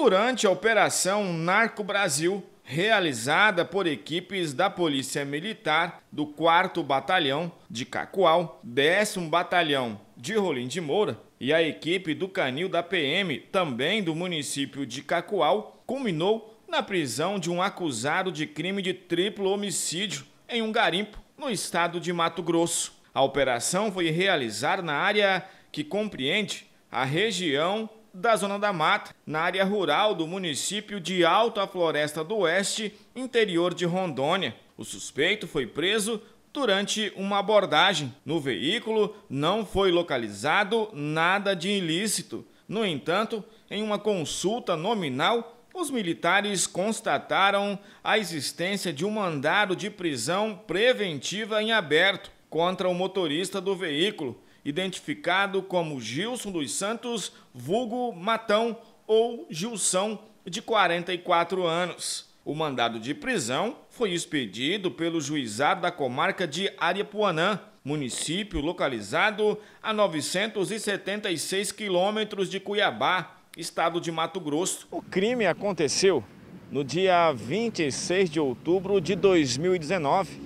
Durante a Operação Narco Brasil, realizada por equipes da Polícia Militar do 4 Batalhão de Cacoal, 10 Batalhão de Rolim de Moura e a equipe do Canil da PM, também do município de Cacoal, culminou na prisão de um acusado de crime de triplo homicídio em um garimpo no estado de Mato Grosso. A operação foi realizar na área que compreende a região da Zona da Mata, na área rural do município de Alta Floresta do Oeste, interior de Rondônia. O suspeito foi preso durante uma abordagem. No veículo não foi localizado nada de ilícito. No entanto, em uma consulta nominal, os militares constataram a existência de um mandado de prisão preventiva em aberto contra o motorista do veículo, identificado como Gilson dos Santos, vulgo Matão ou Gilson, de 44 anos. O mandado de prisão foi expedido pelo juizado da comarca de Aripuanã, município localizado a 976 quilômetros de Cuiabá, estado de Mato Grosso. O crime aconteceu no dia 26 de outubro de 2019,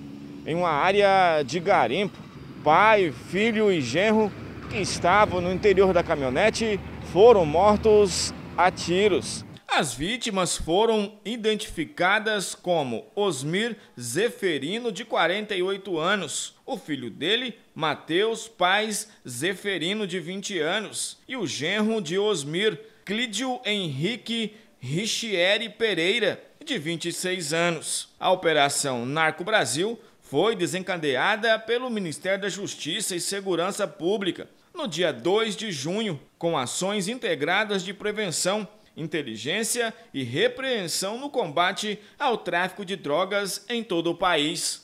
em uma área de garimpo pai, filho e genro que estavam no interior da caminhonete foram mortos a tiros. As vítimas foram identificadas como Osmir Zeferino, de 48 anos, o filho dele, Mateus Paz Zeferino, de 20 anos, e o genro de Osmir, Clídio Henrique Richieri Pereira, de 26 anos. A Operação Narco Brasil foi desencadeada pelo Ministério da Justiça e Segurança Pública no dia 2 de junho, com ações integradas de prevenção, inteligência e repreensão no combate ao tráfico de drogas em todo o país.